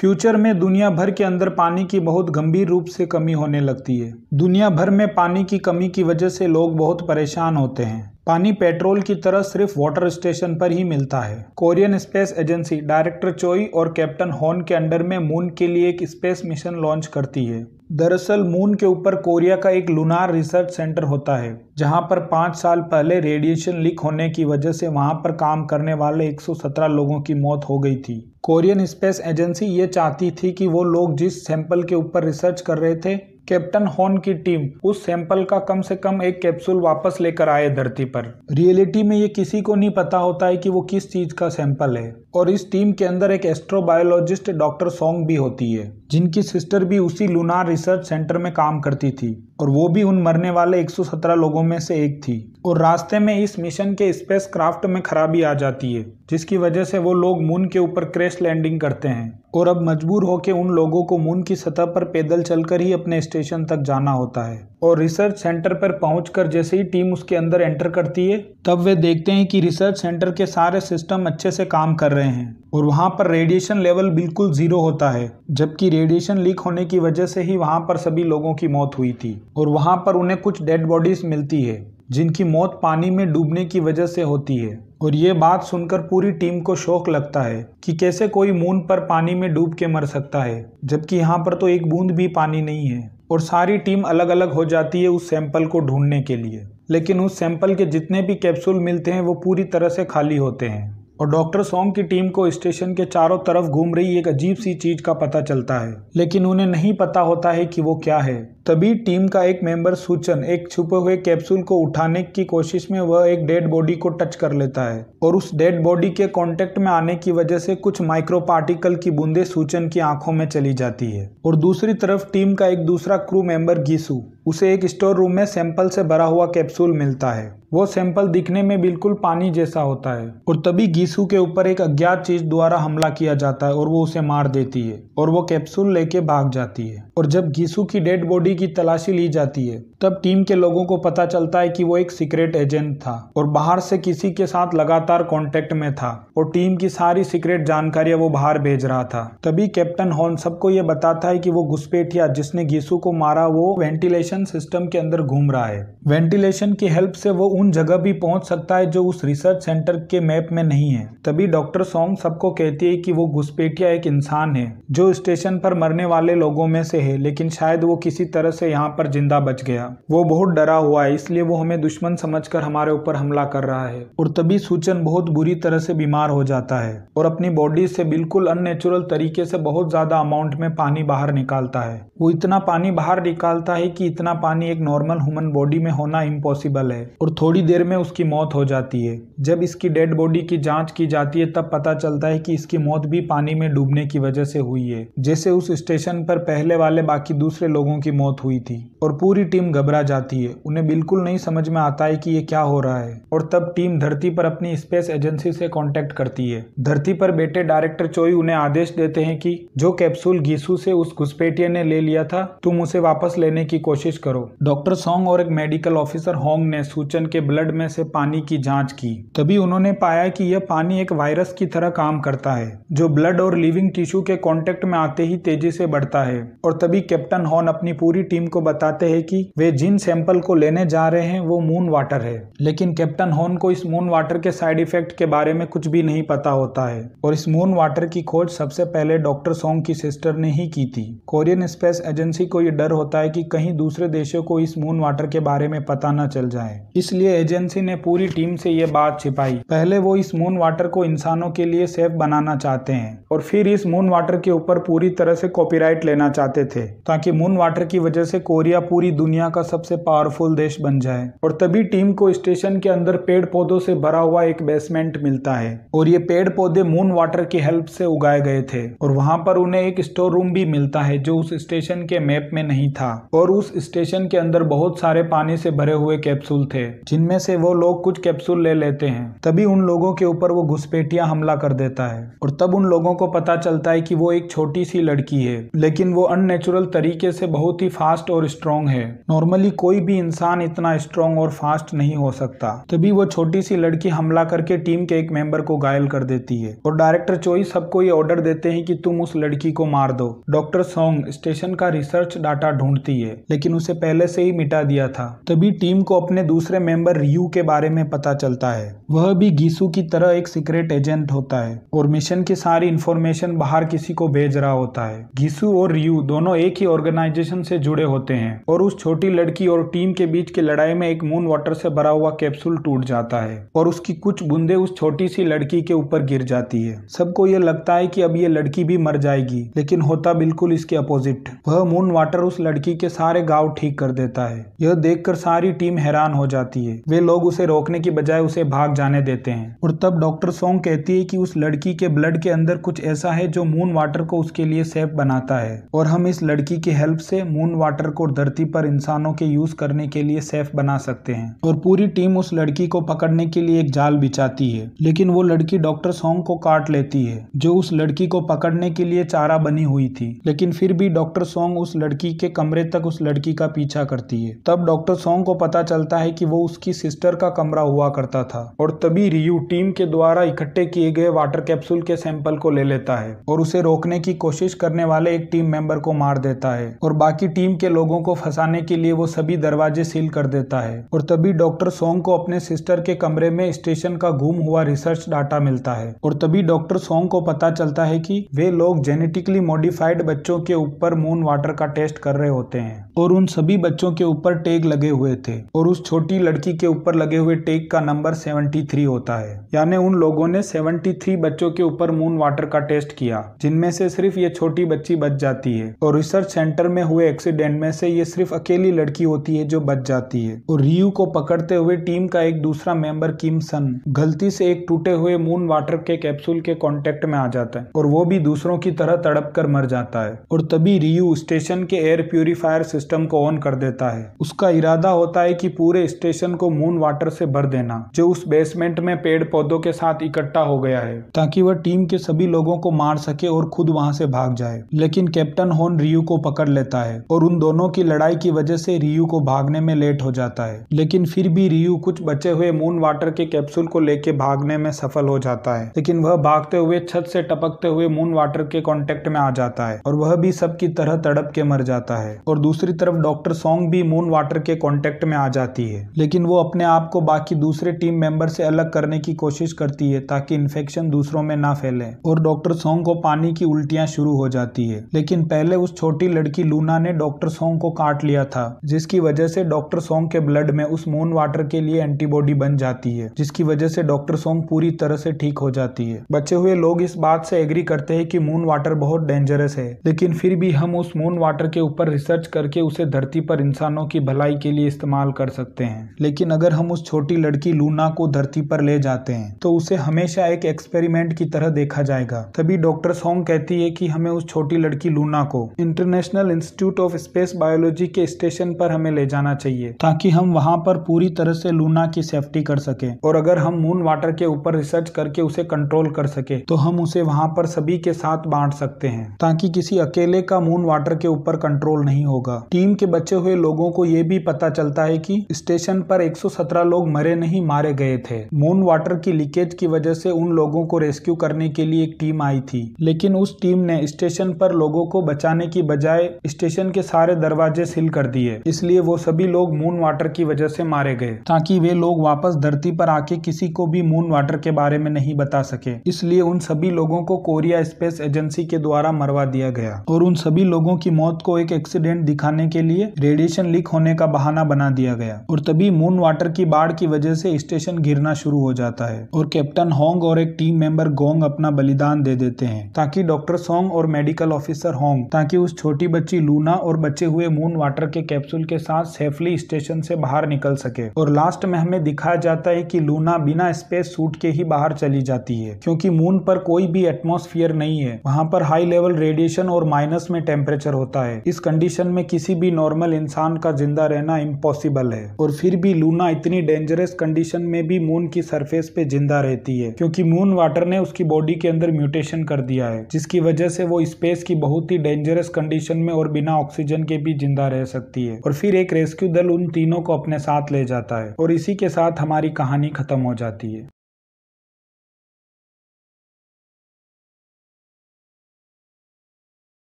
future में दुनिया भर के अंदर पानी की बहुत गंभीर रूप से कमी होने लगती है दुनिया भर में पानी की कमी की वजह से लोग बहुत परेशान होते हैं पानी पेट्रोल की तरह सिर्फ वाटर स्टेशन पर ही मिलता है Korean space agency director Choi और कैप्टन हॉन के अंडर में मून के लिए एक स्पेस मिशन लॉन्च करती है दरअसल मून के ऊपर कोरिया का एक लुनार रिसर्च सेंटर होता है जहां पर पाँच साल पहले रेडिएशन लीक होने की वजह से वहां पर काम करने वाले 117 लोगों की मौत हो गई थी कोरियन स्पेस एजेंसी ये चाहती थी कि वो लोग जिस सैंपल के ऊपर रिसर्च कर रहे थे कैप्टन होन की टीम उस सैंपल का कम से कम एक कैप्सूल वापस लेकर आए धरती पर रियलिटी में ये किसी को नहीं पता होता है कि वो किस चीज का सैंपल है और इस टीम के अंदर एक एस्ट्रोबायोलॉजिस्ट डॉक्टर सोंग भी होती है जिनकी सिस्टर भी उसी लूनार रिसर्च सेंटर में काम करती थी और वो भी उन मरने वाले 117 लोगों में से एक थी और रास्ते में इस मिशन के स्पेस क्राफ्ट में खराबी आ जाती है जिसकी वजह से वो लोग मून के ऊपर क्रैश लैंडिंग करते हैं और अब मजबूर होकर उन लोगों को मून की सतह पर पैदल चलकर ही अपने स्टेशन तक जाना होता है और रिसर्च सेंटर पर पहुँच जैसे ही टीम उसके अंदर एंटर करती है तब वे देखते हैं कि रिसर्च सेंटर के सारे सिस्टम अच्छे से काम कर रहे हैं और वहाँ पर रेडिएशन लेवल बिल्कुल जीरो होता है जबकि रेडिएशन लीक होने की वजह से ही वहाँ पर सभी लोगों की मौत हुई थी और वहाँ पर उन्हें कुछ डेड बॉडीज मिलती है जिनकी मौत पानी में डूबने की वजह से होती है और ये बात सुनकर पूरी टीम को शौक लगता है कि कैसे कोई मून पर पानी में डूब के मर सकता है जबकि यहाँ पर तो एक बूंद भी पानी नहीं है और सारी टीम अलग अलग हो जाती है उस सैंपल को ढूंढने के लिए लेकिन उस सैंपल के जितने भी कैप्सूल मिलते हैं वो पूरी तरह से खाली होते हैं और डॉक्टर सोंग की टीम को स्टेशन के चारों तरफ घूम रही एक अजीब सी चीज का पता चलता है लेकिन उन्हें नहीं पता होता है कि वो क्या है तभी टीम का एक मेंबर सूचन एक छुपे हुए कैप्सूल को उठाने की कोशिश में वह एक डेड बॉडी को टच कर लेता है और उस डेड बॉडी के कांटेक्ट में आने की वजह से कुछ माइक्रो पार्टिकल की बूंदे सूचन की आंखों में चली जाती है और दूसरी तरफ टीम का एक दूसरा क्रू मेंबर गीसू उसे एक स्टोर रूम में सैंपल से भरा हुआ कैप्सूल मिलता है वो सैंपल दिखने में बिल्कुल पानी जैसा होता है और तभी गीसू के ऊपर एक अज्ञात चीज द्वारा हमला किया जाता है और वो उसे मार देती है और वो कैप्सूल लेके भाग जाती है और जब गीसू की डेड बॉडी की तलाशी ली जाती है तब टीम के लोगों को पता चलता है कि वो एक सीक्रेट एजेंट था और बाहर से किसी के साथ लगातार कांटेक्ट में था और टीम की सारी सीक्रेट जानकारियां वो बाहर भेज रहा था तभी कैप्टन हॉर्न सबको ये बताता है कि वो घुसपेठिया जिसने गीसू को मारा वो वेंटिलेशन सिस्टम के अंदर घूम रहा है वेंटिलेशन की हेल्प से वो उन जगह भी पहुंच सकता है जो उस रिसर्च सेंटर के मैप में नहीं है तभी डॉक्टर सॉन्ग सबको कहती है कि वो घुसपेठिया एक इंसान है जो स्टेशन पर मरने वाले लोगों में से है लेकिन शायद वो किसी तरह तरह से यहाँ पर जिंदा बच गया वो बहुत डरा हुआ है इसलिए वो हमें दुश्मन समझकर हमारे ऊपर हमला कर रहा है और तभी सूचन बहुत बुरी तरह से बीमार हो जाता है और अपनी बॉडी से बिल्कुल अननेचुरल तरीके से बहुत ज्यादा अमाउंट में पानी बाहर निकालता है वो इतना पानी बाहर निकालता है कि इतना पानी एक नॉर्मल ह्यूमन बॉडी में होना इम्पॉसिबल है और थोड़ी देर में उसकी मौत हो जाती है जब इसकी डेड बॉडी की जांच की जाती है तब पता चलता है कि इसकी मौत भी पानी में डूबने की वजह से हुई है जैसे उस स्टेशन पर पहले वाले बाकी दूसरे लोगों की मौत मौत हुई थी और पूरी टीम घबरा जाती है उन्हें बिल्कुल नहीं समझ में आता है कि ये क्या हो रहा है और तब टीम धरती पर अपनी स्पेस एजेंसी से कांटेक्ट करती है धरती पर बैठे डायरेक्टर चोई उन्हें आदेश देते हैं कि जो कैप्सूल गीसू से उस घुसपेटिया ने ले लिया था तुम उसे वापस लेने की कोशिश करो डॉक्टर सोंग और एक मेडिकल ऑफिसर होंग ने सूचन के ब्लड में से पानी की जाँच की तभी उन्होंने पाया की यह पानी एक वायरस की तरह काम करता है जो ब्लड और लिविंग टिश्यू के कॉन्टेक्ट में आते ही तेजी से बढ़ता है और तभी कैप्टन हॉर्न अपनी पूरी पूरी टीम को बताते हैं कि वे जिन सैंपल को लेने जा रहे हैं वो मून वाटर है लेकिन कैप्टन होन को इस मून वाटर के साइड इफेक्ट के बारे में कुछ भी नहीं पता होता है और इस मून वाटर की खोज सबसे पहले डॉक्टर सोंग की सिस्टर ने ही की थी कोरियन स्पेस एजेंसी को यह डर होता है कि कहीं दूसरे देशों को इस मून वाटर के बारे में पता न चल जाए इसलिए एजेंसी ने पूरी टीम से ये बात छिपाई पहले वो इस मून वाटर को इंसानों के लिए सेफ बनाना चाहते हैं और फिर इस मून वाटर के ऊपर पूरी तरह से कॉपीराइट लेना चाहते थे ताकि मून वाटर की वजह से कोरिया पूरी दुनिया का सबसे पावरफुल देश बन जाए और तभी टीम को स्टेशन के अंदर पेड़ पौधों से भरा हुआ एक बेसमेंट मिलता है और ये पेड़ पौधे मून वाटर की हेल्प से उगाए गए थे और वहां पर उन्हें एक स्टोर रूम भी मिलता है जो उस स्टेशन के मैप में नहीं था और उस स्टेशन के अंदर बहुत सारे पानी से भरे हुए कैप्सूल थे जिनमें से वो लोग कुछ कैप्सूल ले लेते हैं तभी उन लोगों के ऊपर वो घुसपेटिया हमला कर देता है और तब उन लोगों को पता चलता है कि वो एक छोटी सी लड़की है लेकिन वो अननेचुरल तरीके से बहुत ही फास्ट और स्ट्रांग है नॉर्मली कोई भी इंसान इतना स्ट्रांग और फास्ट नहीं हो सकता तभी वो छोटी सी लड़की हमला करके टीम के एक मेंबर को घायल कर देती है और डायरेक्टर चोई सबको ये ऑर्डर देते हैं कि तुम उस लड़की को मार दो डॉक्टर सोंग स्टेशन का रिसर्च डाटा ढूंढती है लेकिन उसे पहले से ही मिटा दिया था तभी टीम को अपने दूसरे मेंबर रियू के बारे में पता चलता है वह भी गीसू की तरह एक सीक्रेट एजेंट होता है और मिशन की सारी इंफॉर्मेशन बाहर किसी को भेज रहा होता है गीसू और रियू दोनों एक ही ऑर्गेनाइजेशन से जुड़े जुड़े होते हैं और उस छोटी लड़की और टीम के बीच की लड़ाई में एक मून वाटर से भरा हुआ कैप्सूल टूट जाता है और उसकी कुछ बूंदे उस छोटी सी लड़की के ऊपर गिर जाती है सबको ये लगता है की अब ये लड़की भी मर जाएगी लेकिन होता बिल्कुल इसके अपोजिट वह मून वाटर उस लड़की के सारे गाँव ठीक कर देता है यह देख सारी टीम हैरान हो जाती है वे लोग उसे रोकने की बजाय उसे भाग जाने देते हैं और तब डॉक्टर सोंग कहती है कि उस लड़की के ब्लड के अंदर कुछ ऐसा है जो मून वाटर को उसके लिए सेफ बनाता है और हम इस लड़की की हेल्प से मून वाटर को धरती पर इंसानों के यूज़ करने के लिए सेफ बना सकते हैं और पूरी टीम उस लड़की को पकड़ने के लिए एक जाल बिछाती है लेकिन वो लड़की डॉक्टर सोंग को काट लेती है जो उस लड़की को पकड़ने के लिए चारा बनी हुई थी लेकिन फिर भी डॉक्टर सोंग उस लड़की के कमरे तक उस लड़की का पीछा करती है तब डॉक्टर सोंग को पता चलता है कि वो उसकी सिस्टर का कमरा हुआ करता था और तभी रियू टीम के द्वारा इकट्ठे किए गए वाटर कैप्सूल के सैंपल को ले लेता है और उसे रोकने की कोशिश करने वाले एक टीम मेंबर को मार देता है और बाकी टीम टीम के लोगों को फंसाने के लिए वो सभी दरवाजे सील कर देता है और तभी डॉक्टर सोंग को अपने सिस्टर के कमरे में स्टेशन का घूम हुआ रिसर्च डाटा मिलता है और तभी डॉक्टर सोंग को पता चलता है कि वे लोग जेनेटिकली मॉडिफाइड बच्चों के ऊपर मून वाटर का टेस्ट कर रहे होते हैं और उन सभी बच्चों के ऊपर टेग लगे हुए थे और उस छोटी लड़की के ऊपर लगे हुए टेग का नंबर सेवेंटी होता है यानी उन लोगों ने सेवेंटी बच्चों के ऊपर मून वाटर का टेस्ट किया जिनमें से सिर्फ ये छोटी बच्ची बच जाती है और रिसर्च सेंटर में हुए एक्सीडेंट इंसिडेंट में से ये सिर्फ अकेली लड़की होती है जो बच जाती है और रियू को पकड़ते हुए टीम का एक दूसरा मेंबर किम सन गलती से एक टूटे हुए मून वाटर के कैप्सूल के कॉन्टेक्ट में आ जाता है और वो भी दूसरों की तरह तड़प कर मर जाता है और तभी रियू स्टेशन के एयर प्यूरिफायर सिस्टम को ऑन कर देता है उसका इरादा होता है की पूरे स्टेशन को मून वाटर से भर देना जो उस बेसमेंट में पेड़ पौधों के साथ इकट्ठा हो गया है ताकि वह टीम के सभी लोगों को मार सके और खुद वहां से भाग जाए लेकिन कैप्टन होन रियू को पकड़ लेता है और और उन दोनों की लड़ाई की वजह से रियू को भागने में लेट हो जाता है लेकिन फिर भी रियू कुछ बचे हुए मून वाटर के कैप्सूल को लेके भागने में सफल हो जाता है लेकिन वह भागते हुए छत से टपकते हुए मून वाटर के कॉन्टेक्ट में आ जाता है और वह भी सबकी तरह तड़प के मर जाता है और दूसरी तरफ डॉक्टर सॉन्ग भी मून वाटर के कॉन्टेक्ट में आ जाती है लेकिन वो अपने आप को बाकी दूसरे टीम मेंबर से अलग करने की कोशिश करती है ताकि इन्फेक्शन दूसरों में ना फैले और डॉक्टर सॉन्ग को पानी की उल्टियां शुरू हो जाती है लेकिन पहले उस छोटी लड़की लूना ने डॉक्टर डॉक्टर सोंग को काट लिया था जिसकी वजह से डॉक्टर सोंग के ब्लड में उस मून वाटर के लिए एंटीबॉडी बन जाती है जिसकी वजह से डॉक्टर सोंग पूरी तरह से ठीक हो जाती है बचे हुए लोग इस बात से एग्री करते हैं कि मून वाटर बहुत डेंजरस है लेकिन फिर भी हम उस मून वाटर के ऊपर रिसर्च करके उसे धरती पर इंसानों की भलाई के लिए इस्तेमाल कर सकते हैं लेकिन अगर हम उस छोटी लड़की लूना को धरती पर ले जाते हैं तो उसे हमेशा एक एक्सपेरिमेंट की तरह देखा जाएगा तभी डॉक्टर सोंग कहती है कि हमें उस छोटी लड़की लूना को International Institute of Space Biology के स्टेशन पर हमें ले जाना चाहिए ताकि हम वहाँ पर पूरी तरह से लूना की सेफ्टी कर सके और अगर हम मून वाटर के ऊपर रिसर्च करके उसे कंट्रोल कर सके तो हम उसे वहाँ पर सभी के साथ बांट सकते हैं ताकि किसी अकेले का मून वाटर के ऊपर कंट्रोल नहीं होगा टीम के बचे हुए लोगों को ये भी पता चलता है कि स्टेशन पर 117 लोग मरे नहीं मारे गए थे मून वाटर की लीकेज की वजह से उन लोगों को रेस्क्यू करने के लिए एक टीम आई थी लेकिन उस टीम ने स्टेशन पर लोगों को बचाने की बजाय स्टेशन के सारे दरवाजे सील कर दिए इसलिए वो सभी लोग मून वाटर की वजह से मारे गए ताकि वे लोग वापस धरती पर आके किसी को भी मून वाटर के बारे में नहीं बता सके इसलिए उन सभी लोगों को कोरिया स्पेस एजेंसी के द्वारा मरवा दिया गया और उन सभी लोगों की मौत को एक एक्सीडेंट दिखाने के लिए रेडिएशन लीक होने का बहाना बना दिया गया और तभी मून वाटर की बाढ़ की वजह से स्टेशन गिरना शुरू हो जाता है और कैप्टन होंग और एक टीम मेंबर गोंग अपना बलिदान दे देते हैं ताकि डॉक्टर सोंग और मेडिकल ऑफिसर होंग ताकि उस छोटी बच्ची लूना और बचे हुए मून वाटर के कैप्सूल के साथ सेफली स्टेशन से बाहर निकल सके और लास्ट में हमें दिखाया जाता है कि लूना बिना स्पेस सूट के ही बाहर चली जाती है क्योंकि मून पर कोई भी एटमोस्फियर नहीं है वहाँ पर हाई लेवल रेडिएशन और माइनस में टेम्परेचर होता है इस कंडीशन में किसी भी नॉर्मल इंसान का जिंदा रहना इम्पॉसिबल है और फिर भी लूना इतनी डेंजरस कंडीशन में भी मून की सरफेस पे जिंदा रहती है क्योंकि मून वाटर ने उसकी बॉडी के अंदर म्यूटेशन कर दिया है जिसकी वजह से वो स्पेस की बहुत ही डेंजरस कंडीशन में और बिना ऑक्सीजन ऑक्सीजन के भी जिंदा रह सकती है और फिर एक रेस्क्यू दल उन तीनों को अपने साथ ले जाता है और इसी के साथ हमारी कहानी खत्म हो जाती है